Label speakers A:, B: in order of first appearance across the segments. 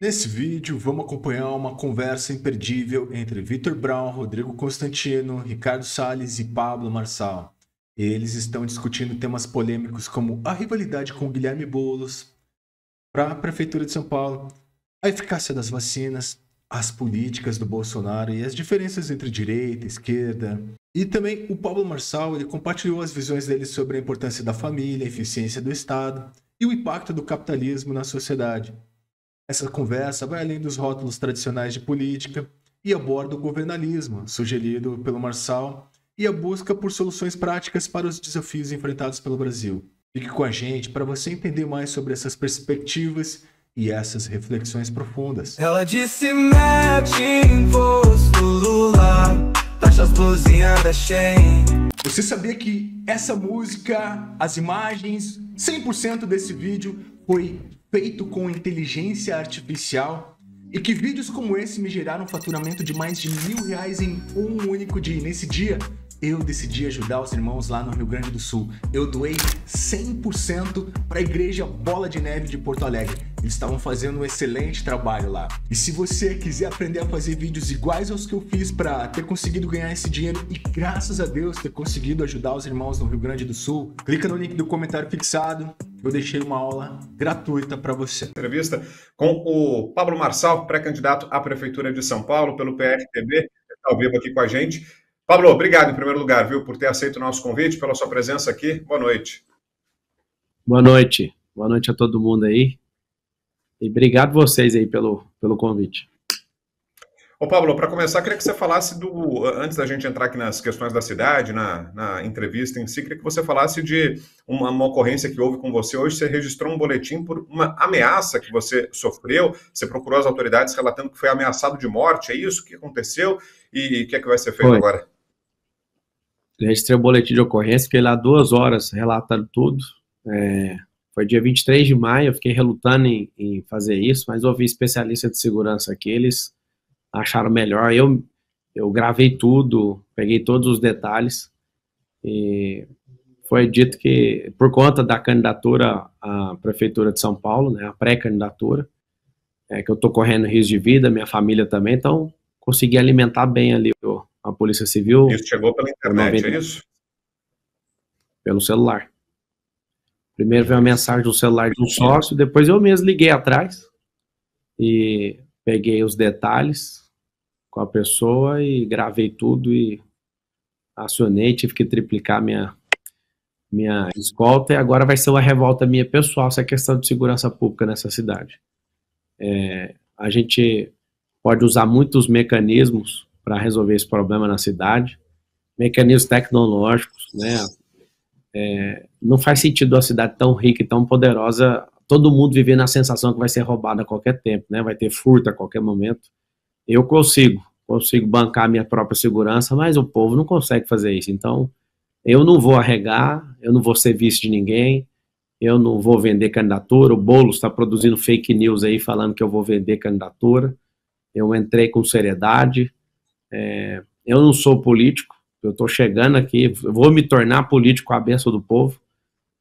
A: Nesse vídeo, vamos acompanhar uma conversa imperdível entre Vitor Brown, Rodrigo Constantino, Ricardo Salles e Pablo Marçal. Eles estão discutindo temas polêmicos como a rivalidade com Guilherme Boulos para a Prefeitura de São Paulo, a eficácia das vacinas, as políticas do Bolsonaro e as diferenças entre direita e esquerda. E também o Pablo Marçal ele compartilhou as visões dele sobre a importância da família, a eficiência do Estado e o impacto do capitalismo na sociedade. Essa conversa vai além dos rótulos tradicionais de política e aborda o governalismo, sugerido pelo Marçal, e a busca por soluções práticas para os desafios enfrentados pelo Brasil. Fique com a gente para você entender mais sobre essas perspectivas e essas reflexões profundas. Ela disse: mete imposto, Lula, taxas da Shein. Você sabia que essa música, as imagens, 100% desse vídeo foi feito com inteligência artificial e que vídeos como esse me geraram um faturamento de mais de mil reais em um único dia. E nesse dia, eu decidi ajudar os irmãos lá no Rio Grande do Sul. Eu doei 100% para a Igreja Bola de Neve de Porto Alegre. Eles estavam fazendo um excelente trabalho lá. E se você quiser aprender a fazer vídeos iguais aos que eu fiz para ter conseguido ganhar esse dinheiro e graças a Deus ter conseguido ajudar os irmãos no Rio Grande do Sul, clica no link do comentário fixado. Eu deixei uma aula gratuita para você. Entrevista com o
B: Pablo Marçal, pré-candidato à Prefeitura de São Paulo pelo PRTB, está ao vivo aqui com a gente. Pablo, obrigado em primeiro lugar, viu, por ter aceito o nosso convite, pela sua presença aqui. Boa noite. Boa noite. Boa noite a todo mundo aí. E obrigado vocês aí pelo, pelo convite. Ô Pablo, para começar, queria que você falasse do. Antes da gente entrar aqui nas questões da cidade, na, na entrevista em si, queria que você falasse de uma, uma, ocorrência que houve com você hoje. Você registrou um boletim por uma ameaça que você sofreu. Você procurou as autoridades relatando que foi ameaçado de morte. É isso que aconteceu? E o que é que vai ser feito foi. agora? Registrei o boletim de ocorrência, fiquei lá duas horas relatando tudo. É, foi dia 23 de maio, eu fiquei relutando em, em fazer isso, mas ouvi especialista de segurança aqui, eles acharam melhor. Eu, eu gravei tudo, peguei todos os detalhes e foi dito que, por conta da candidatura à Prefeitura de São Paulo, né, a pré-candidatura, é, que eu estou correndo risco de vida, minha família também, então consegui alimentar bem ali a Polícia Civil. Isso chegou pela internet, 90, é isso? Pelo celular. Primeiro veio a mensagem do celular de um sócio, depois eu mesmo liguei atrás e peguei os detalhes com a pessoa e gravei tudo e acionei, tive que triplicar minha, minha escolta e agora vai ser uma revolta minha pessoal essa é questão de segurança pública nessa cidade. É, a gente pode usar muitos mecanismos para resolver esse problema na cidade, mecanismos tecnológicos, né, é, não faz sentido uma cidade tão rica e tão poderosa, todo mundo viver na sensação que vai ser roubada a qualquer tempo, né? Vai ter furto a qualquer momento. Eu consigo, consigo bancar a minha própria segurança, mas o povo não consegue fazer isso. Então, eu não vou arregar, eu não vou ser visto de ninguém, eu não vou vender candidatura. O Boulos está produzindo fake news aí falando que eu vou vender candidatura. Eu entrei com seriedade. É, eu não sou político, eu estou chegando aqui, vou me tornar político à benção do povo.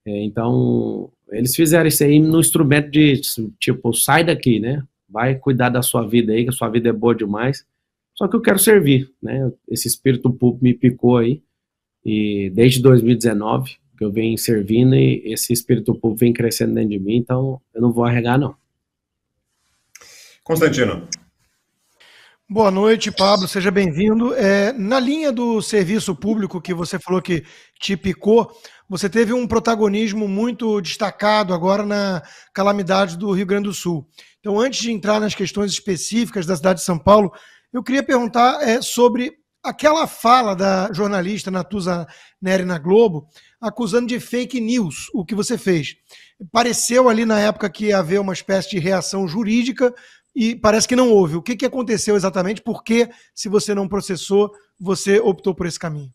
B: É, então, eles fizeram isso aí no instrumento de, tipo, sai daqui, né? Vai cuidar da sua vida aí, que a sua vida é boa demais. Só que eu quero servir, né? Esse espírito público me picou aí. E desde 2019 que eu venho servindo e esse espírito público vem crescendo dentro de mim, então eu não vou arregar, não. Constantino,
C: Boa noite, Pablo, seja bem-vindo. É, na linha do serviço público que você falou que te picou, você teve um protagonismo muito destacado agora na calamidade do Rio Grande do Sul. Então, antes de entrar nas questões específicas da cidade de São Paulo, eu queria perguntar é, sobre aquela fala da jornalista Natuza Neri na Globo, acusando de fake news o que você fez. Pareceu ali na época que havia haver uma espécie de reação jurídica, e parece que não houve. O que, que aconteceu exatamente? Por que, se você não processou, você optou por esse caminho?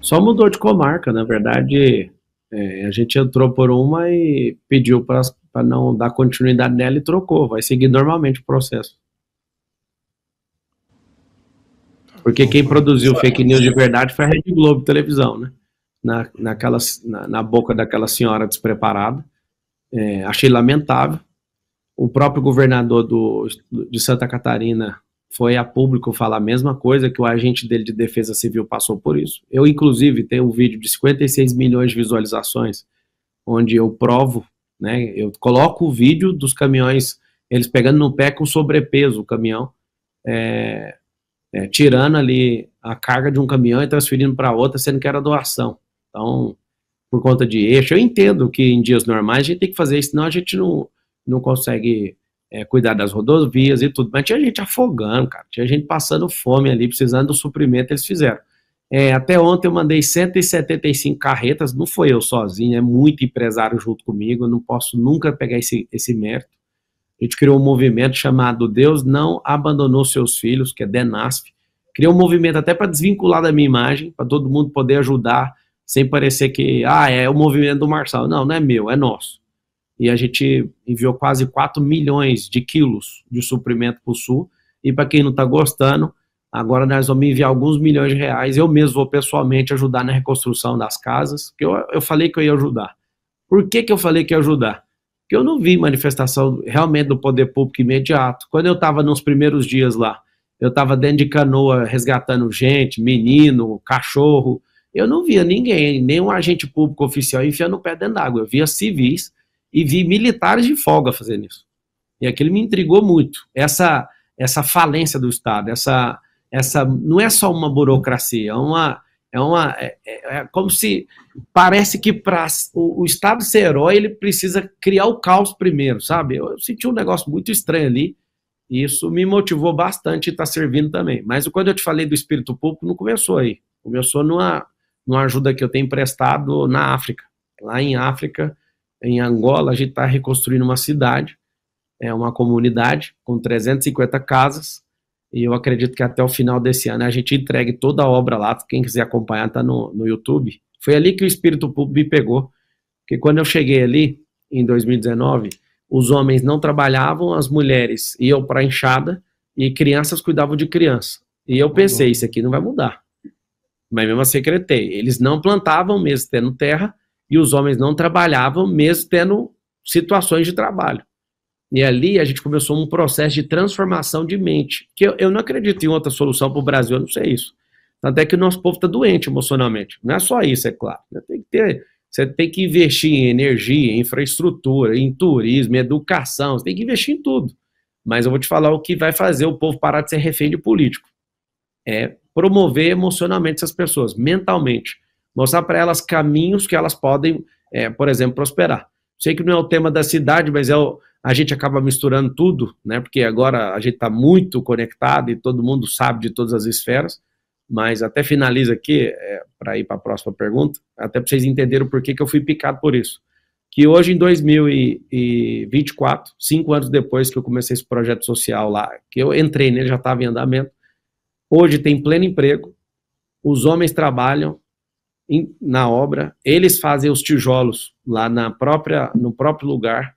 B: Só mudou de comarca, na verdade. É, a gente entrou por uma e pediu para não dar continuidade nela e trocou. Vai seguir normalmente o processo. Porque quem produziu fake news de verdade foi a Rede Globo Televisão, né? Na, naquela, na, na boca daquela senhora despreparada. É, achei lamentável o próprio governador do, de Santa Catarina foi a público falar a mesma coisa, que o agente dele de defesa civil passou por isso. Eu, inclusive, tenho um vídeo de 56 milhões de visualizações, onde eu provo, né, eu coloco o vídeo dos caminhões, eles pegando no pé com sobrepeso o caminhão, é, é, tirando ali a carga de um caminhão e transferindo para outra, sendo que era doação. Então, por conta de eixo, eu entendo que em dias normais a gente tem que fazer isso, senão a gente não não consegue é, cuidar das rodovias e tudo. Mas tinha gente afogando, cara. Tinha gente passando fome ali, precisando do suprimento, eles fizeram. É, até ontem eu mandei 175 carretas, não foi eu sozinho, é muito empresário junto comigo, eu não posso nunca pegar esse, esse mérito. A gente criou um movimento chamado Deus Não Abandonou Seus Filhos, que é DENASF. Criou um movimento até para desvincular da minha imagem, para todo mundo poder ajudar, sem parecer que, ah, é o movimento do Marçal. Não, não é meu, é nosso e a gente enviou quase 4 milhões de quilos de suprimento para o Sul. E para quem não está gostando, agora nós vamos enviar alguns milhões de reais. Eu mesmo vou pessoalmente ajudar na reconstrução das casas, que eu, eu falei que eu ia ajudar. Por que, que eu falei que ia ajudar? Porque eu não vi manifestação realmente do poder público imediato. Quando eu estava nos primeiros dias lá, eu estava dentro de canoa resgatando gente, menino, cachorro. Eu não via ninguém, nenhum agente público oficial enfiando o pé dentro d'água. Eu via civis e vi militares de folga fazendo isso. E aquilo me intrigou muito. Essa essa falência do Estado, essa essa não é só uma burocracia, é uma é uma é, é, é como se parece que para o, o, Estado ser herói ele precisa criar o caos primeiro, sabe? Eu, eu senti um negócio muito estranho ali. E isso me motivou bastante e está servindo também. Mas quando eu te falei do espírito público, não começou aí. Começou numa, numa ajuda que eu tenho emprestado na África. Lá em África, em Angola, a gente está reconstruindo uma cidade, é uma comunidade com 350 casas, e eu acredito que até o final desse ano a gente entregue toda a obra lá, quem quiser acompanhar está no, no YouTube. Foi ali que o espírito público me pegou, porque quando eu cheguei ali, em 2019, os homens não trabalhavam, as mulheres iam para a enxada, e crianças cuidavam de criança. E eu pensei, isso aqui não vai mudar. Mas mesmo assim acreditei. Eles não plantavam mesmo tendo terra, e os homens não trabalhavam, mesmo tendo situações de trabalho. E ali a gente começou um processo de transformação de mente, que eu, eu não acredito em outra solução para o Brasil, eu não sei isso. Tanto é que o nosso povo está doente emocionalmente. Não é só isso, é claro. Né? Tem que ter, você tem que investir em energia, em infraestrutura, em turismo, em educação, você tem que investir em tudo. Mas eu vou te falar o que vai fazer o povo parar de ser refém de político. É promover emocionalmente essas pessoas, mentalmente mostrar para elas caminhos que elas podem, é, por exemplo, prosperar. Sei que não é o tema da cidade, mas é o, a gente acaba misturando tudo, né? Porque agora a gente está muito conectado e todo mundo sabe de todas as esferas. Mas até finalizo aqui, é, para ir para a próxima pergunta, até para vocês entenderem por que, que eu fui picado por isso. Que hoje, em 2024, cinco anos depois que eu comecei esse projeto social lá, que eu entrei nele, já estava em andamento, hoje tem pleno emprego, os homens trabalham em, na obra, eles fazem os tijolos lá na própria, no próprio lugar,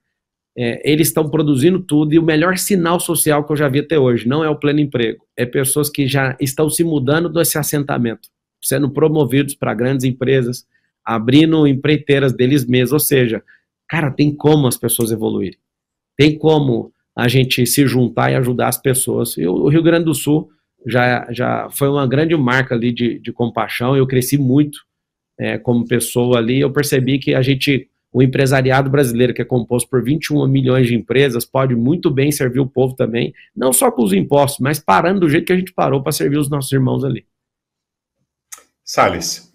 B: é, eles estão produzindo tudo e o melhor sinal social que eu já vi até hoje não é o pleno emprego, é pessoas que já estão se mudando desse assentamento, sendo promovidos para grandes empresas, abrindo empreiteiras deles mesmos, ou seja, cara, tem como as pessoas evoluírem, tem como a gente se juntar e ajudar as pessoas. E o Rio Grande do Sul já, já foi uma grande marca ali de, de compaixão, eu cresci muito é, como pessoa ali, eu percebi que a gente, o empresariado brasileiro, que é composto por 21 milhões de empresas, pode muito bem servir o povo também, não só com os impostos, mas parando do jeito que a gente parou para servir os nossos irmãos ali. Salles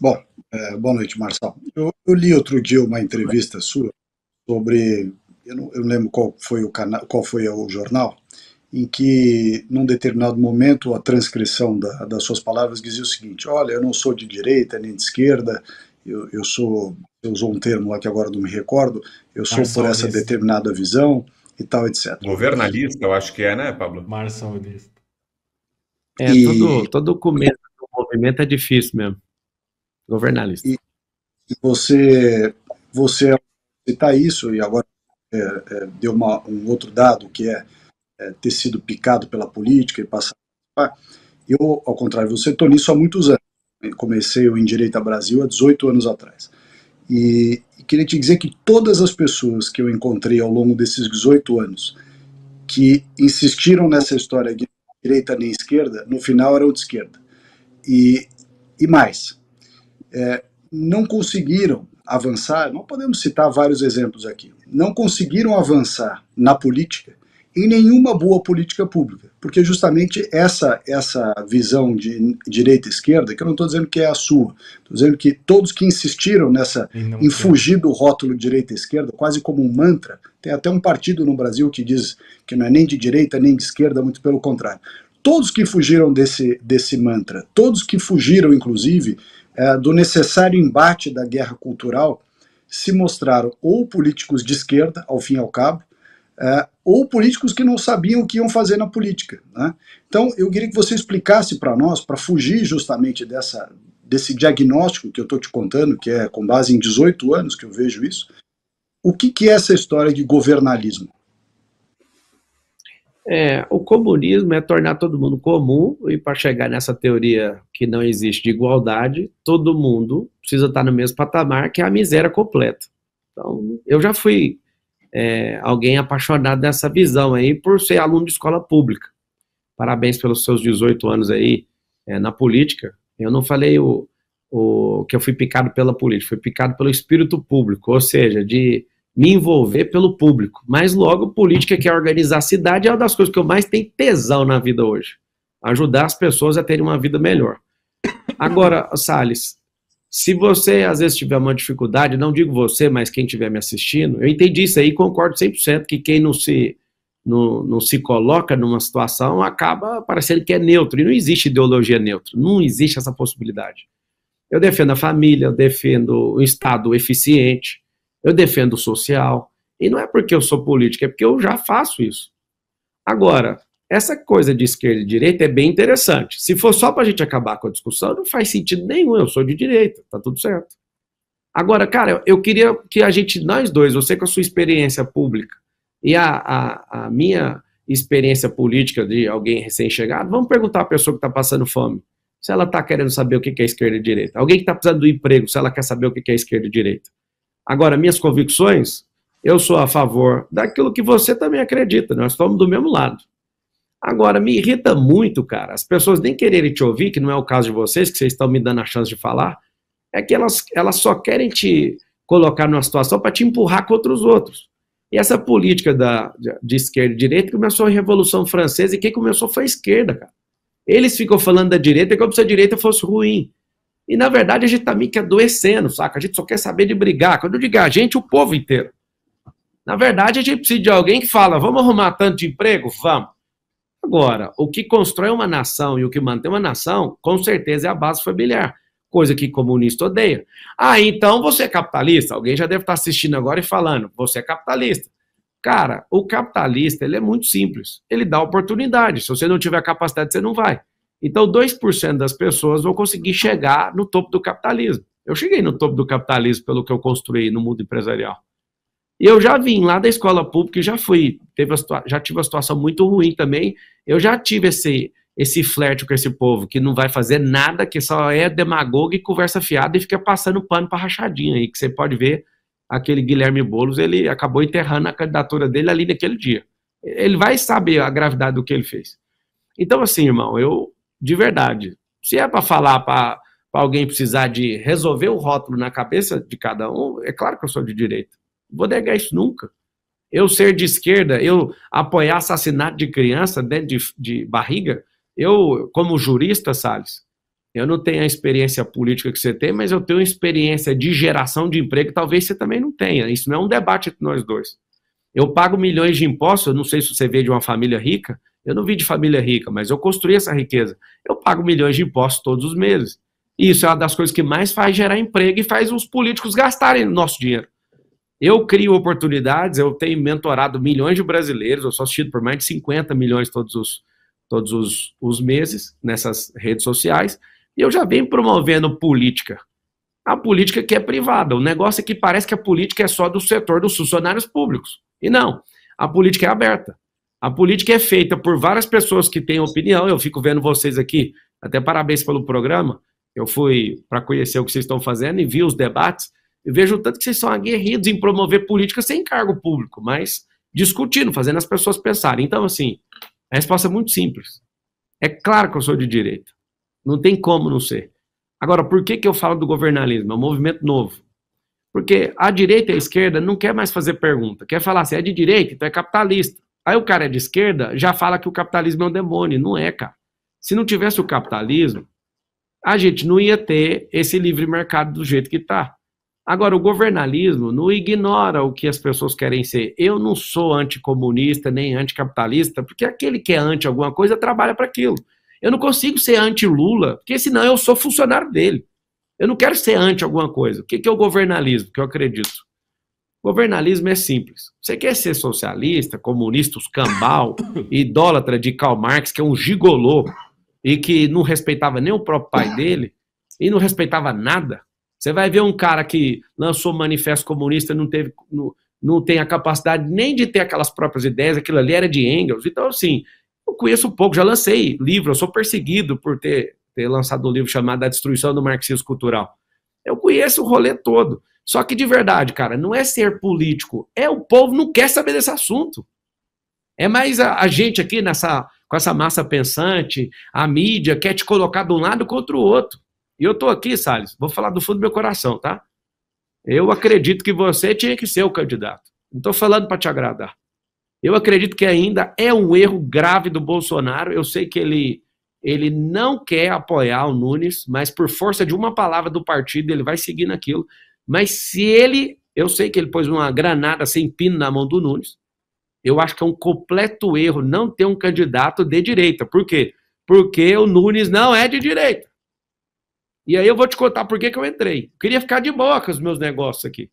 D: Bom, é, boa noite, Marçal. Eu, eu, li outro dia uma entrevista sua sobre, eu não, eu não lembro qual foi o canal, qual foi o jornal, em que, num determinado momento, a transcrição da, das suas palavras dizia o seguinte: Olha, eu não sou de direita nem de esquerda, eu, eu sou. Eu usou um termo lá que agora não me recordo, eu sou por essa determinada visão
B: e tal, etc.
A: Governalista, eu acho que é, né, Pablo? Marçalista.
B: É, e... todo, todo começo do movimento é difícil mesmo. Governalista. E, e você, você citar isso, e agora é, é,
D: deu uma, um outro dado que é é, ter sido picado pela política e passar. Eu, ao contrário, você estou nisso há muitos anos. comecei o a Brasil há 18 anos atrás. E, e queria te dizer que todas as pessoas que eu encontrei ao longo desses 18 anos que insistiram nessa história de direita nem esquerda, no final eram de esquerda. E, e mais, é, não conseguiram avançar, não podemos citar vários exemplos aqui, não conseguiram avançar na política em nenhuma boa política pública, porque justamente essa, essa visão de direita e esquerda, que eu não estou dizendo que é a sua, estou dizendo que todos que insistiram nessa, em fugir do rótulo de direita e esquerda, quase como um mantra, tem até um partido no Brasil que diz que não é nem de direita nem de esquerda, muito pelo contrário. Todos que fugiram desse, desse mantra, todos que fugiram, inclusive, é, do necessário embate da guerra cultural, se mostraram ou políticos de esquerda, ao fim e ao cabo, é, ou políticos que não sabiam o que iam fazer na política. Né? Então, eu queria que você explicasse para nós, para fugir justamente dessa, desse diagnóstico que eu estou te contando, que é com base em 18 anos que eu vejo isso, o que, que é essa história de governalismo?
B: É, o comunismo é tornar todo mundo comum, e para chegar nessa teoria que não existe de igualdade, todo mundo precisa estar tá no mesmo patamar, que é a miséria completa. Então, eu já fui é, alguém apaixonado dessa visão aí por ser aluno de escola pública. Parabéns pelos seus 18 anos aí é, na política. Eu não falei o, o, que eu fui picado pela política, fui picado pelo espírito público, ou seja, de me envolver pelo público. Mas logo, política que é organizar a cidade é uma das coisas que eu mais tenho tesão na vida hoje. Ajudar as pessoas a terem uma vida melhor. Agora, Salles, se você, às vezes, tiver uma dificuldade, não digo você, mas quem estiver me assistindo, eu entendi isso aí, concordo 100%, que quem não se, não, não se coloca numa situação acaba parecendo que é neutro, e não existe ideologia neutra, não existe essa possibilidade. Eu defendo a família, eu defendo o Estado eficiente, eu defendo o social, e não é porque eu sou político, é porque eu já faço isso. Agora, essa coisa de esquerda e direita é bem interessante. Se for só para a gente acabar com a discussão, não faz sentido nenhum. Eu sou de direita, tá tudo certo. Agora, cara, eu queria que a gente, nós dois, você com a sua experiência pública e a, a, a minha experiência política de alguém recém-chegado, vamos perguntar à pessoa que está passando fome se ela está querendo saber o que é esquerda e direita. Alguém que está precisando do emprego, se ela quer saber o que é esquerda e direita. Agora, minhas convicções, eu sou a favor daquilo que você também acredita, nós estamos do mesmo lado. Agora, me irrita muito, cara, as pessoas nem quererem te ouvir, que não é o caso de vocês, que vocês estão me dando a chance de falar, é que elas, elas só querem te colocar numa situação para te empurrar contra os outros. E essa política da, de esquerda e direita começou a Revolução Francesa e quem começou foi a esquerda, cara. Eles ficam falando da direita como se a direita fosse ruim. E, na verdade, a gente tá meio que adoecendo, saca? A gente só quer saber de brigar. Quando eu digo a gente, o povo inteiro. Na verdade, a gente precisa de alguém que fala, vamos arrumar tanto de emprego? Vamos. Agora, o que constrói uma nação e o que mantém uma nação, com certeza é a base familiar, coisa que comunista odeia. Ah, então você é capitalista? Alguém já deve estar assistindo agora e falando, você é capitalista. Cara, o capitalista, ele é muito simples. Ele dá oportunidade. Se você não tiver capacidade, você não vai. Então, 2% das pessoas vão conseguir chegar no topo do capitalismo. Eu cheguei no topo do capitalismo pelo que eu construí no mundo empresarial. E eu já vim lá da escola pública, já fui, teve a, já tive uma situação muito ruim também. Eu já tive esse esse flerte com esse povo que não vai fazer nada, que só é demagogo e conversa fiada e fica passando pano para rachadinha aí, que você pode ver aquele Guilherme Bolos, ele acabou enterrando a candidatura dele ali naquele dia. Ele vai saber a gravidade do que ele fez. Então assim, irmão, eu de verdade, se é para falar para alguém precisar de resolver o rótulo na cabeça de cada um, é claro que eu sou de direito vou negar isso nunca. Eu ser de esquerda, eu apoiar assassinato de criança dentro de, de barriga, eu, como jurista, Salles, eu não tenho a experiência política que você tem, mas eu tenho experiência de geração de emprego, talvez você também não tenha. Isso não é um debate entre nós dois. Eu pago milhões de impostos, eu não sei se você veio de uma família rica, eu não vim de família rica, mas eu construí essa riqueza. Eu pago milhões de impostos todos os meses. E isso é uma das coisas que mais faz gerar emprego e faz os políticos gastarem nosso dinheiro. Eu crio oportunidades, eu tenho mentorado milhões de brasileiros, eu sou assistido por mais de 50 milhões todos os, todos os, os meses nessas redes sociais,
C: e eu já venho promovendo
B: política. A política que é privada. O negócio é que parece que a política é só do setor dos funcionários públicos. E não, a política é aberta. A política é feita por várias pessoas que têm opinião. Eu fico vendo vocês aqui, até parabéns pelo programa. Eu fui para conhecer o que vocês estão fazendo e vi os debates. Eu vejo o tanto que vocês são aguerridos em promover políticas sem cargo público, mas discutindo, fazendo as pessoas pensarem. Então, assim, a resposta é muito simples. É claro que eu sou de direita. Não tem como não ser. Agora, por que, que eu falo do governalismo? É um movimento novo. Porque a direita e a esquerda não quer mais fazer pergunta. Quer falar assim, é de direita, então é capitalista. Aí o cara é de esquerda, já fala que o capitalismo é um demônio. Não é, cara. Se não tivesse o capitalismo, a gente não ia ter esse livre mercado do jeito que está. Agora, o governalismo não ignora o que as pessoas querem ser. Eu não sou anticomunista nem anticapitalista, porque aquele que é anti alguma coisa trabalha para aquilo. Eu não consigo ser anti-Lula, porque senão eu sou funcionário dele. Eu não quero ser anti alguma coisa. O que é o governalismo, que eu acredito? Governalismo é simples. Você quer ser socialista, comunista, os cambal, idólatra de Karl Marx, que é um gigolô e que não respeitava nem o próprio pai dele e não respeitava nada? Você vai ver um cara que lançou manifesto comunista, não teve, não, não tem a capacidade nem de ter aquelas próprias ideias, aquilo ali era de Engels. Então, assim, eu conheço um pouco, já lancei livro, eu sou perseguido por ter, ter lançado um livro chamado A Destruição do Marxismo Cultural. Eu conheço o rolê todo. Só que de verdade, cara, não é ser político, é o povo não quer saber desse assunto. É mais a, a gente aqui nessa com essa massa pensante, a mídia quer te colocar de um lado contra o outro. E eu tô aqui, Salles, vou falar do fundo do meu coração, tá? Eu acredito que você tinha que ser o candidato. Não tô falando para te agradar. Eu acredito que ainda é um erro grave do Bolsonaro. Eu sei que ele, ele não quer apoiar o Nunes, mas por força de uma palavra do partido, ele vai seguir naquilo. Mas se ele. Eu sei que ele pôs uma granada sem pino na mão do Nunes. Eu acho que é um completo erro não ter um candidato de direita. Por quê? Porque o Nunes não é de direita. E aí eu vou te contar por que, que eu entrei. Eu queria ficar de boa com os meus negócios aqui.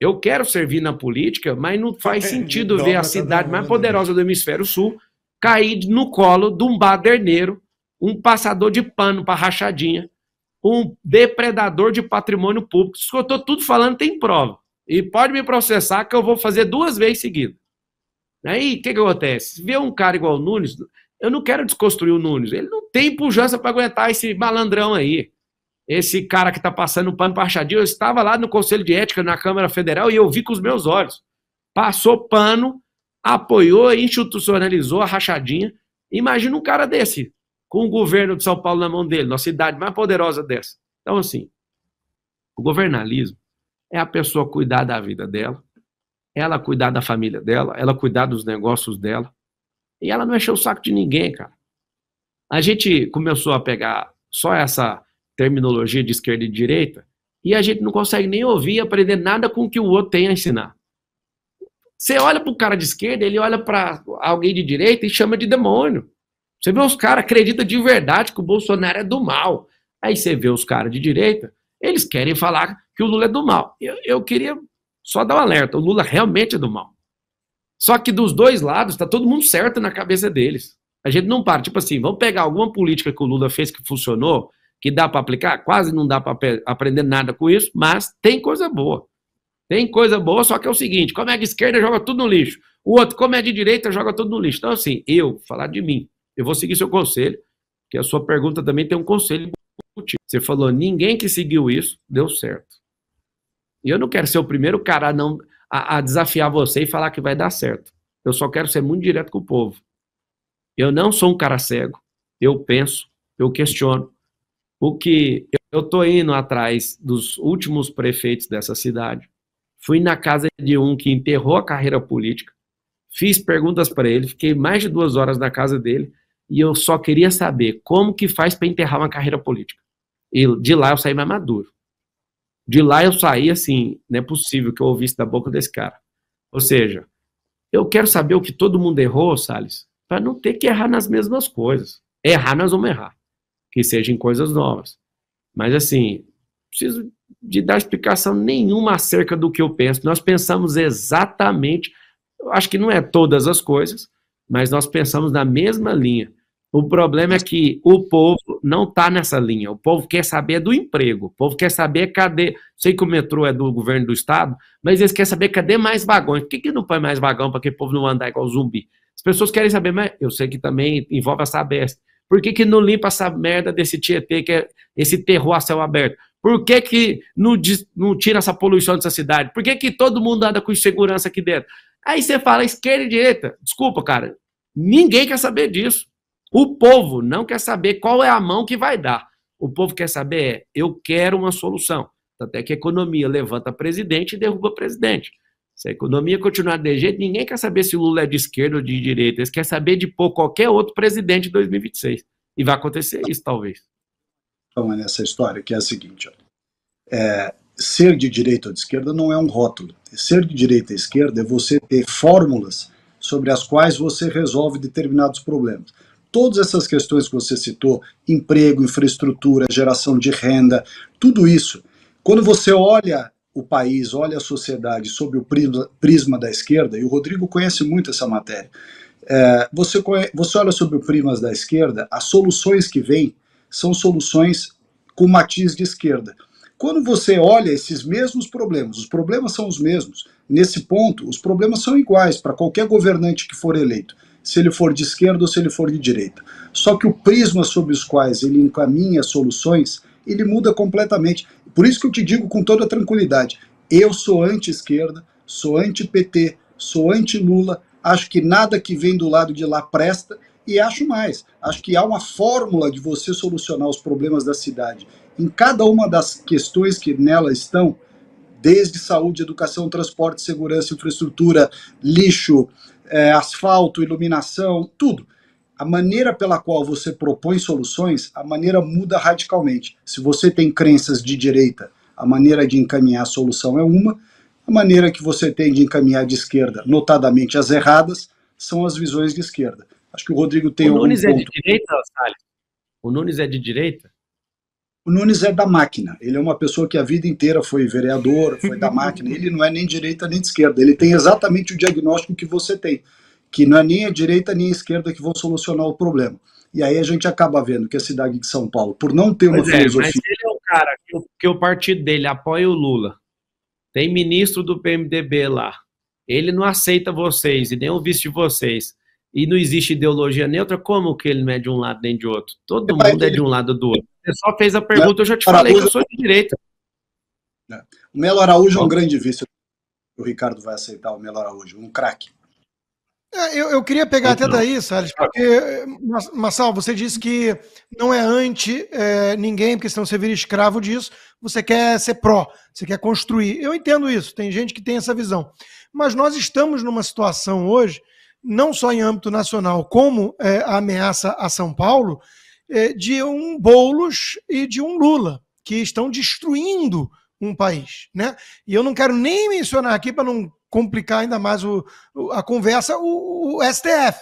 B: Eu quero servir na política, mas não faz é, sentido ver a tá cidade mais né? poderosa do hemisfério sul cair no colo de um baderneiro, um passador de pano para rachadinha, um depredador de patrimônio público. Isso que eu estou tudo falando tem prova. E pode me processar que eu vou fazer duas vezes seguida. Aí o que, que acontece? Ver um cara igual o Nunes, eu não quero desconstruir o Nunes. Ele não tem pujança para aguentar esse malandrão aí esse cara que está passando pano para rachadinha, eu estava lá no Conselho de Ética, na Câmara Federal, e eu vi com os meus olhos. Passou pano, apoiou, institucionalizou a rachadinha. Imagina um cara desse, com o governo de São Paulo na mão dele, nossa cidade mais poderosa dessa. Então, assim, o governalismo é a pessoa cuidar da vida dela, ela cuidar da família dela, ela cuidar dos negócios dela, e ela não encheu o saco de ninguém, cara. A gente começou a pegar só essa terminologia de esquerda e direita, e a gente não consegue nem ouvir e aprender nada com o que o outro tem a ensinar. Você olha para o cara de esquerda, ele olha para alguém de direita e chama de demônio. Você vê os caras acredita de verdade que o Bolsonaro é do mal. Aí você vê os caras de direita, eles querem falar que o Lula é do mal. Eu, eu queria só dar um alerta, o Lula realmente é do mal. Só que dos dois lados está todo mundo certo na cabeça deles. A gente não para, tipo assim, vamos pegar alguma política que o Lula fez que funcionou que dá para aplicar? Quase não dá para aprender nada com isso, mas tem coisa boa. Tem coisa boa, só que é o seguinte: como é de esquerda joga tudo no lixo, o outro, como é de direita, joga tudo no lixo. Então, assim, eu, falar de mim, eu vou seguir seu conselho, que a sua pergunta também tem um conselho. Você falou, ninguém que seguiu isso deu certo. E eu não quero ser o primeiro cara a, não, a, a desafiar você e falar que vai dar certo. Eu só quero ser muito direto com o povo. Eu não sou um cara cego. Eu penso, eu questiono, o que eu estou indo atrás dos últimos prefeitos dessa cidade. Fui na casa de um que enterrou a carreira política. Fiz perguntas para ele, fiquei mais de duas horas na casa dele e eu só queria saber como que faz para enterrar uma carreira política. E de lá eu saí mais maduro. De lá eu saí assim, não é possível que eu ouvisse da boca desse cara. Ou seja, eu quero saber o que todo mundo errou, Salles, para não ter que errar nas mesmas coisas. Errar nós vamos errar que sejam coisas novas. Mas assim, preciso de dar explicação nenhuma acerca do que eu penso. Nós pensamos exatamente, eu acho que não é todas as coisas, mas nós pensamos na mesma linha. O problema é que o povo não está nessa linha. O povo quer saber do emprego. O povo quer saber cadê. Sei que o metrô é do governo do estado, mas eles querem saber cadê mais vagões. Por que, que não põe mais vagão para que o povo não andar igual zumbi? As pessoas querem saber, mas eu sei que também envolve a besta. Por que, que não limpa essa merda desse Tietê, que é esse terror a céu aberto? Por que, que não, não tira essa poluição dessa cidade? Por que, que todo mundo anda com insegurança aqui dentro? Aí você fala esquerda e direita. Desculpa, cara. Ninguém quer saber disso. O povo não quer saber qual é a mão que vai dar. O povo quer saber é, eu quero uma solução. Tanto é que a economia levanta presidente e derruba presidente. Se a economia continuar de jeito, ninguém quer saber se o Lula é de esquerda ou de direita. Eles querem saber de pôr qualquer outro presidente em 2026. E vai acontecer isso, talvez.
D: Então, é nessa história que é a seguinte: é, ser de direita ou de esquerda não é um rótulo. Ser de direita ou esquerda é você ter fórmulas sobre as quais você resolve determinados problemas. Todas essas questões que você citou, emprego, infraestrutura, geração de renda, tudo isso, quando você olha o país, olha a sociedade sob o prisma da esquerda, e o Rodrigo conhece muito essa matéria, é, você, você olha sob o prisma da esquerda, as soluções que vêm são soluções com matiz de esquerda. Quando você olha esses mesmos problemas, os problemas são os mesmos. Nesse ponto, os problemas são iguais para qualquer governante que for eleito, se ele for de esquerda ou se ele for de direita. Só que o prisma sob os quais ele encaminha soluções ele muda completamente. Por isso que eu te digo com toda tranquilidade, eu sou anti-esquerda, sou anti-PT, sou anti-Lula, acho que nada que vem do lado de lá presta e acho mais, acho que há uma fórmula de você solucionar os problemas da cidade. Em cada uma das questões que nela estão, desde saúde, educação, transporte, segurança, infraestrutura, lixo, é, asfalto, iluminação, tudo a maneira pela qual você propõe soluções, a maneira muda radicalmente. Se você tem crenças de direita, a maneira de encaminhar a solução é uma, a maneira que você tem de encaminhar de esquerda, notadamente as erradas, são as visões de esquerda. Acho que o Rodrigo tem o Nunes é de
B: direita, O Nunes é de direita?
D: O Nunes é da máquina. Ele é uma pessoa que a vida inteira foi vereador, foi da máquina. Ele não é nem direita nem de esquerda. Ele tem exatamente o diagnóstico que você tem que não é nem a direita nem a esquerda que vão solucionar o problema. E aí a gente acaba vendo que a cidade de São Paulo, por não ter uma filosofia. É, mas ele
B: é o cara que, que o partido dele apoia o Lula. Tem ministro do PMDB lá. Ele não aceita vocês e nem o vice de vocês. E não existe ideologia neutra, como que ele não é de um lado nem de outro? Todo é, mundo é de um lado ou do outro. Você só fez a pergunta, eu já te Araújo, falei que eu sou de direita.
D: É. O Melo Araújo é um grande vice. O Ricardo vai aceitar o Melo Araújo, um craque.
C: É, eu, eu, queria pegar até daí, Salles, porque, Massal, você disse que não é anti é, ninguém, porque senão você vira escravo disso, você quer ser pró, você quer construir. Eu entendo isso, tem gente que tem essa visão. Mas nós estamos numa situação hoje, não só em âmbito nacional, como é, a ameaça a São Paulo, é, de um Boulos e de um Lula, que estão destruindo um país. Né? E eu não quero nem mencionar aqui para não complicar ainda mais o, a conversa, o, o STF,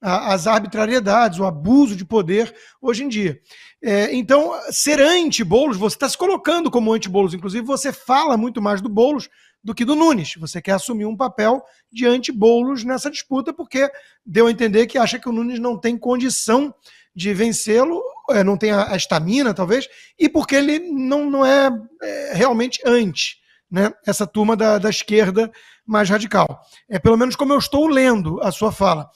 C: a, as arbitrariedades, o abuso de poder hoje em dia. É, então, ser anti-Boulos, você está se colocando como anti-Boulos, inclusive você fala muito mais do Boulos do que do Nunes. Você quer assumir um papel de anti-Boulos nessa disputa, porque deu a entender que acha que o Nunes não tem condição de vencê-lo, é, não tem a estamina, talvez, e porque ele não, não é, é realmente anti né, essa turma da, da esquerda mais radical. É pelo menos como eu estou lendo a sua fala.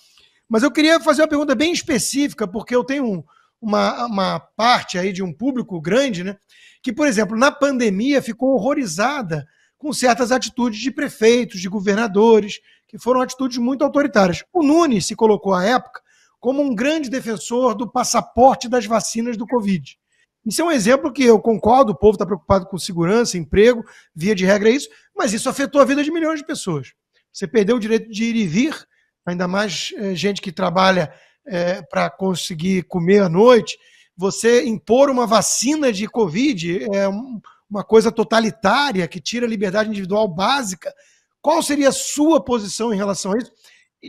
C: Mas eu queria fazer uma pergunta bem específica, porque eu tenho uma, uma parte aí de um público grande, né, que, por exemplo, na pandemia ficou horrorizada com certas atitudes de prefeitos, de governadores, que foram atitudes muito autoritárias. O Nunes se colocou à época como um grande defensor do passaporte das vacinas do Covid. Isso é um exemplo que eu concordo, o povo está preocupado com segurança, emprego, via de regra é isso, mas isso afetou a vida de milhões de pessoas. Você perdeu o direito de ir e vir, ainda mais é, gente que trabalha é, eh, para conseguir comer à noite. Você impor uma vacina de Covid é uma coisa totalitária que tira a liberdade individual básica. Qual seria a sua posição em relação a isso,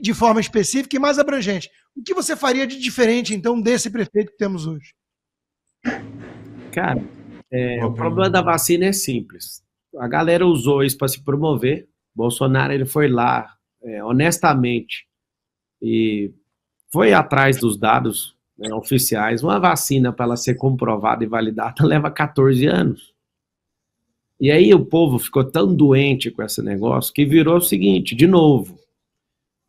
C: de forma específica e mais abrangente? O que você faria de diferente, então, desse prefeito que temos hoje?
B: Cara, é, o problema da vacina é simples. A galera usou isso para se promover. Bolsonaro ele foi lá, é, honestamente, e foi atrás dos dados né, oficiais. Uma vacina para ela ser comprovada e validada leva 14 anos. E aí o povo ficou tão doente com esse negócio que virou o seguinte, de novo.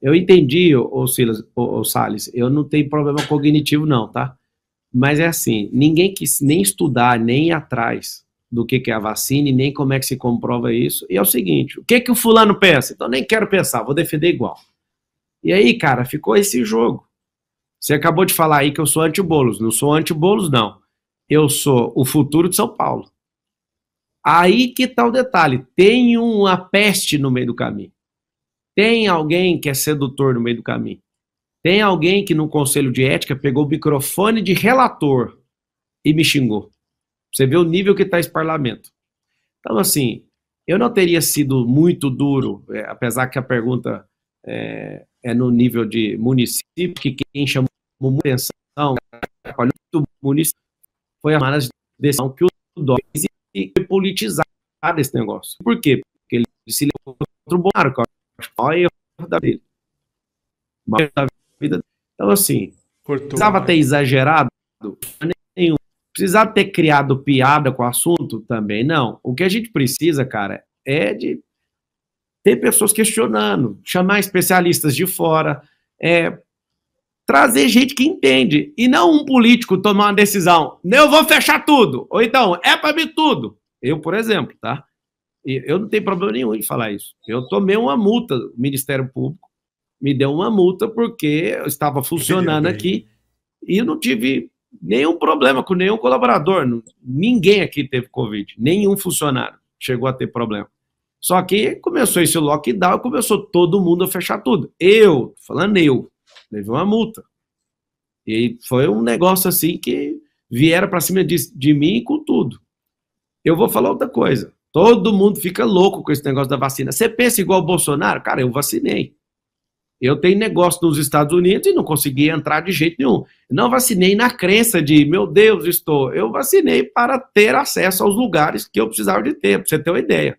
B: Eu entendi, ô, Silas, ô, ô Salles, eu não tenho problema cognitivo não, tá? Mas é assim, ninguém quis nem estudar, nem ir atrás do que, que é a vacina e nem como é que se comprova isso. E é o seguinte, o que, que o fulano pensa? Então nem quero pensar, vou defender igual. E aí, cara, ficou esse jogo. Você acabou de falar aí que eu sou anti-bolos. Não sou anti-bolos, não. Eu sou o futuro de São Paulo. Aí que tá o detalhe. Tem uma peste no meio do caminho. Tem alguém que é sedutor no meio do caminho. Tem alguém que no conselho de ética pegou o microfone de relator e me xingou. Você vê o nível que está esse parlamento. Então, assim, eu não teria sido muito duro, é, apesar que a pergunta é, é, no nível de município, que quem chamou muita atenção o município foi a mala de decisão que o foi politizar esse negócio. Por quê? Porque ele se levou contra o Bolsonaro, que eu acho que é o erro da dele. Mas, vida. Então, assim,
A: Cortou, precisava ter
B: exagerado? Nenhum. Precisava ter criado piada com o assunto? Também não. O que a gente precisa, cara, é de ter pessoas questionando, chamar especialistas de fora, é, trazer gente que entende. E não um político tomar uma decisão, eu vou fechar tudo, ou então, é para mim tudo. Eu, por exemplo, tá? Eu não tenho problema nenhum em falar isso. Eu tomei uma multa do Ministério Público me deu uma multa porque eu estava funcionando aqui e eu não tive nenhum problema com nenhum colaborador. Ninguém aqui teve Covid, nenhum funcionário chegou a ter problema. Só que começou esse lockdown, começou todo mundo a fechar tudo. Eu, falando eu, teve uma multa. E foi um negócio assim que vieram para cima de, de mim com tudo. Eu vou falar outra coisa. Todo mundo fica louco com esse negócio da vacina. Você pensa igual o Bolsonaro? Cara, eu vacinei. Eu tenho negócio nos Estados Unidos e não consegui entrar de jeito nenhum. Não vacinei na crença de, meu Deus, estou. Eu vacinei para ter acesso aos lugares que eu precisava de ter, para você ter uma ideia.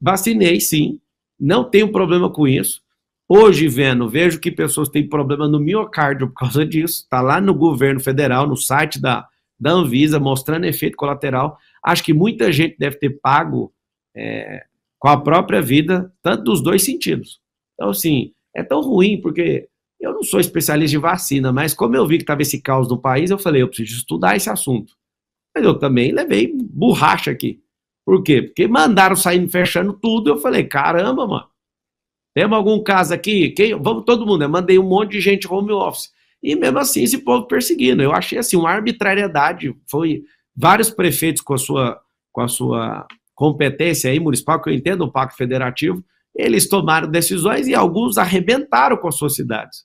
B: Vacinei, sim. Não tenho problema com isso. Hoje, vendo, vejo que pessoas têm problema no miocárdio por causa disso. Está lá no governo federal, no site da, da Anvisa, mostrando efeito colateral. Acho que muita gente deve ter pago é, com a própria vida, tanto dos dois sentidos. Então, assim, é tão ruim, porque eu não sou especialista em vacina, mas como eu vi que estava esse caos no país, eu falei, eu preciso estudar esse assunto. Mas eu também levei borracha aqui. Por quê? Porque mandaram saindo fechando tudo, eu falei, caramba, mano. Temos algum caso aqui? Quem? Vamos todo mundo. Eu mandei um monte de gente home office. E mesmo assim, esse povo perseguindo. Eu achei assim, uma arbitrariedade. Foi vários prefeitos com a sua, com a sua competência aí, municipal, que eu entendo o Pacto Federativo, eles tomaram decisões e alguns arrebentaram com as suas cidades.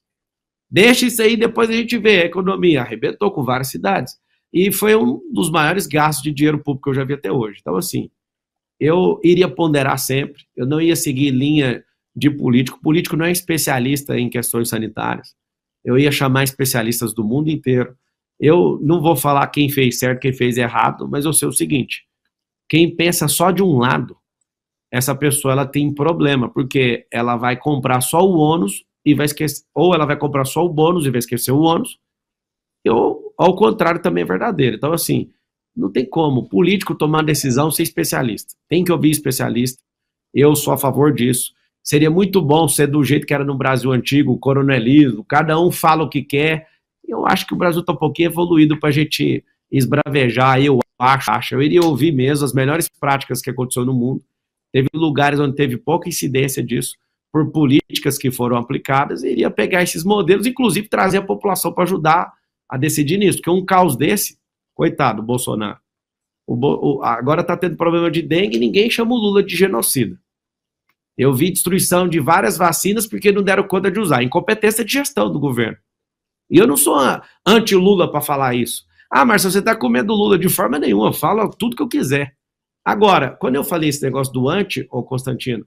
B: Deixa isso aí, depois a gente vê. A economia arrebentou com várias cidades. E foi um dos maiores gastos de dinheiro público que eu já vi até hoje. Então, assim, eu iria ponderar sempre. Eu não ia seguir linha de político. Político não é especialista em questões sanitárias. Eu ia chamar especialistas do mundo inteiro. Eu não vou falar quem fez certo, quem fez errado, mas eu sei o seguinte: quem pensa só de um lado essa pessoa ela tem problema, porque ela vai comprar só o ônus e vai esquecer, ou ela vai comprar só o bônus e vai esquecer o ônus, ou ao contrário também é verdadeiro. Então, assim, não tem como político tomar decisão sem especialista. Tem que ouvir especialista. Eu sou a favor disso. Seria muito bom ser do jeito que era no Brasil antigo, coronelismo, cada um fala o que quer. Eu acho que o Brasil está um pouquinho evoluído para a gente esbravejar, eu acho, acho. Eu iria ouvir mesmo as melhores práticas que aconteceu no mundo Teve lugares onde teve pouca incidência disso por políticas que foram aplicadas, e iria pegar esses modelos, inclusive trazer a população para ajudar a decidir nisso, porque um caos desse, coitado, Bolsonaro. O, o, agora está tendo problema de dengue e ninguém chama o Lula de genocida. Eu vi destruição de várias vacinas porque não deram conta de usar. Incompetência de gestão do governo. E eu não sou anti-Lula para falar isso. Ah, Marcelo, você está comendo Lula de forma nenhuma. Fala tudo que eu quiser. Agora, quando eu falei esse negócio do anti, ô Constantino,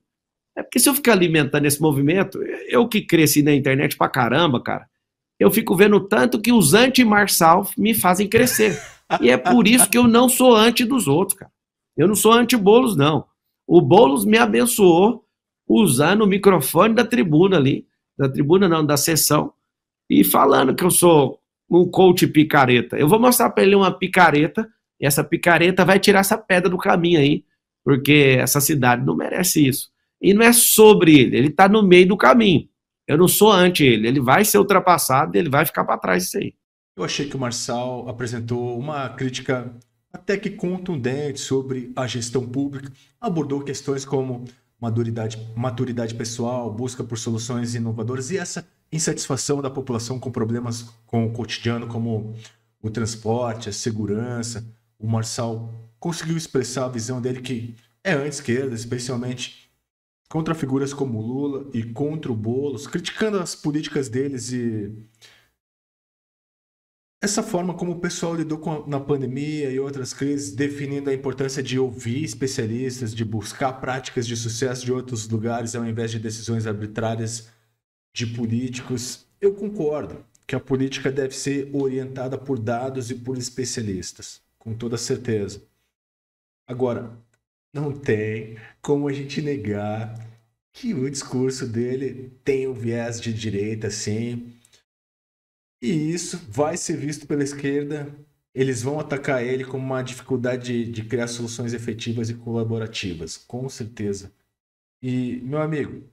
B: é porque se eu ficar alimentando esse movimento, eu que cresci na internet pra caramba, cara, eu fico vendo tanto que os anti-Marçal me fazem crescer. E é por isso que eu não sou anti dos outros, cara. Eu não sou anti-Boulos, não. O Boulos me abençoou usando o microfone da tribuna ali, da tribuna não, da sessão, e falando que eu sou um coach picareta. Eu vou mostrar para ele uma picareta e essa picareta vai tirar essa pedra do caminho aí, porque essa cidade não merece isso. E não é sobre ele, ele está no meio do caminho. Eu não sou ante ele, ele vai ser ultrapassado, ele vai ficar para trás isso aí.
A: Eu achei que o Marçal apresentou uma crítica até que contundente sobre a gestão pública, abordou questões como maturidade, maturidade pessoal, busca por soluções inovadoras e essa insatisfação da população com problemas com o cotidiano, como o transporte, a segurança, o Marçal conseguiu expressar a visão dele que é anti-esquerda, especialmente contra figuras como Lula e contra o Boulos, criticando as políticas deles e essa forma como o pessoal lidou com a, na pandemia e outras crises, definindo a importância de ouvir especialistas, de buscar práticas de sucesso de outros lugares ao invés de decisões arbitrárias de políticos. Eu concordo que a política deve ser orientada por dados e por especialistas com toda certeza. Agora, não tem como a gente negar que o discurso dele tem um viés de direita, sim. E isso vai ser visto pela esquerda. Eles vão atacar ele com uma dificuldade de, de criar soluções efetivas e colaborativas, com certeza. E, meu amigo,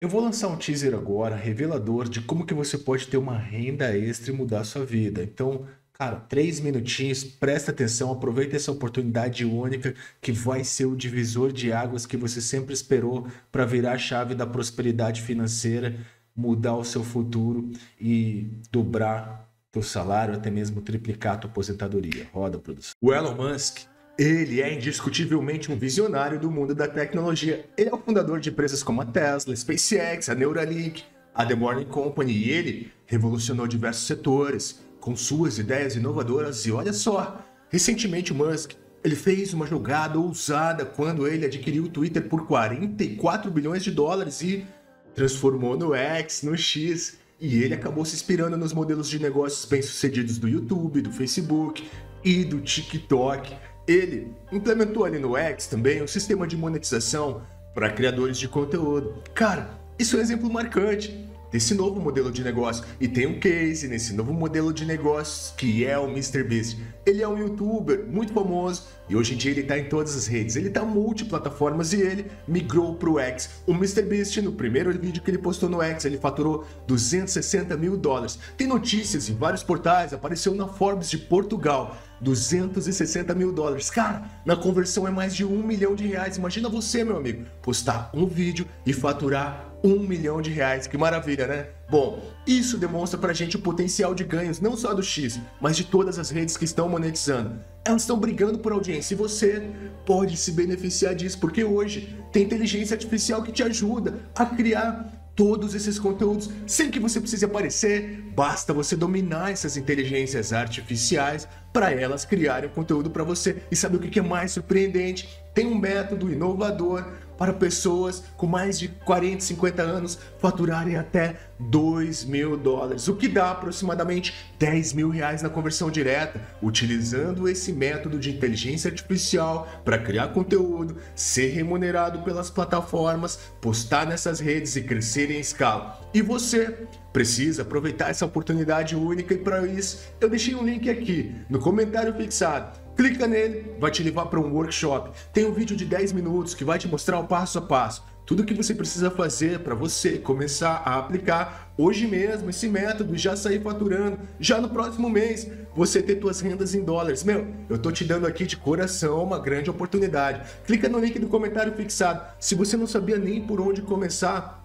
A: eu vou lançar um teaser agora revelador de como que você pode ter uma renda extra e mudar a sua vida. Então, Cara, três minutinhos, presta atenção, aproveita essa oportunidade única que vai ser o divisor de águas que você sempre esperou para virar a chave da prosperidade financeira, mudar o seu futuro e dobrar teu salário, até mesmo triplicar tua aposentadoria. Roda, produção. O Elon Musk ele é indiscutivelmente um visionário do mundo da tecnologia. Ele é o fundador de empresas como a Tesla, a SpaceX, a Neuralink, a The Morning Company e ele revolucionou diversos setores, com suas ideias inovadoras e olha só, recentemente o Musk ele fez uma jogada ousada quando ele adquiriu o Twitter por 44 bilhões de dólares e transformou no X, no X, e ele acabou se inspirando nos modelos de negócios bem-sucedidos do YouTube, do Facebook e do TikTok. Ele implementou ali no X também um sistema de monetização para criadores de conteúdo. Cara, isso é um exemplo marcante desse novo modelo de negócio. E tem um case nesse novo modelo de negócios que é o MrBeast. Ele é um youtuber muito famoso e hoje em dia ele está em todas as redes. Ele está multiplataformas e ele migrou para o X. O MrBeast, no primeiro vídeo que ele postou no X, ele faturou 260 mil dólares. Tem notícias em vários portais, apareceu na Forbes de Portugal. 260 mil dólares. Cara, na conversão é mais de um milhão de reais. Imagina você, meu amigo, postar um vídeo e faturar um milhão de reais. Que maravilha, né? Bom, isso demonstra pra gente o potencial de ganhos, não só do X, mas de todas as redes que estão monetizando. Elas estão brigando por audiência e você pode se beneficiar disso, porque hoje tem inteligência artificial que te ajuda a criar todos esses conteúdos sem que você precise aparecer. Basta você dominar essas inteligências artificiais para elas criarem o conteúdo para você. E sabe o que é mais surpreendente? Tem um método inovador para pessoas com mais de 40, 50 anos faturarem até 2 mil dólares, o que dá aproximadamente 10 mil reais na conversão direta, utilizando esse método de inteligência artificial para criar conteúdo, ser remunerado pelas plataformas, postar nessas redes e crescer em escala. E você precisa aproveitar essa oportunidade única e para isso eu deixei um link aqui no comentário fixado clica nele, vai te levar para um workshop. Tem um vídeo de 10 minutos que vai te mostrar o passo a passo. Tudo que você precisa fazer para você começar a aplicar hoje mesmo esse método já sair faturando, já no próximo mês você ter suas rendas em dólares. Meu, eu tô te dando aqui de coração uma grande oportunidade. Clica no link do comentário fixado. Se você não sabia nem por onde começar,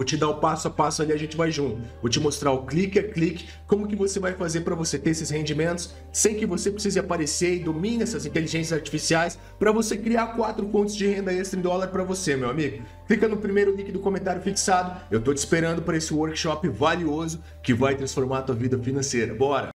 A: Vou te dar o passo a passo ali, a gente vai junto. Vou te mostrar o clique a clique, como que você vai fazer para você ter esses rendimentos sem que você precise aparecer e domine essas inteligências artificiais para você criar quatro pontos de renda extra em dólar para você, meu amigo. Clica no primeiro link do comentário fixado. Eu tô te esperando para esse workshop valioso que vai transformar a tua vida financeira. Bora!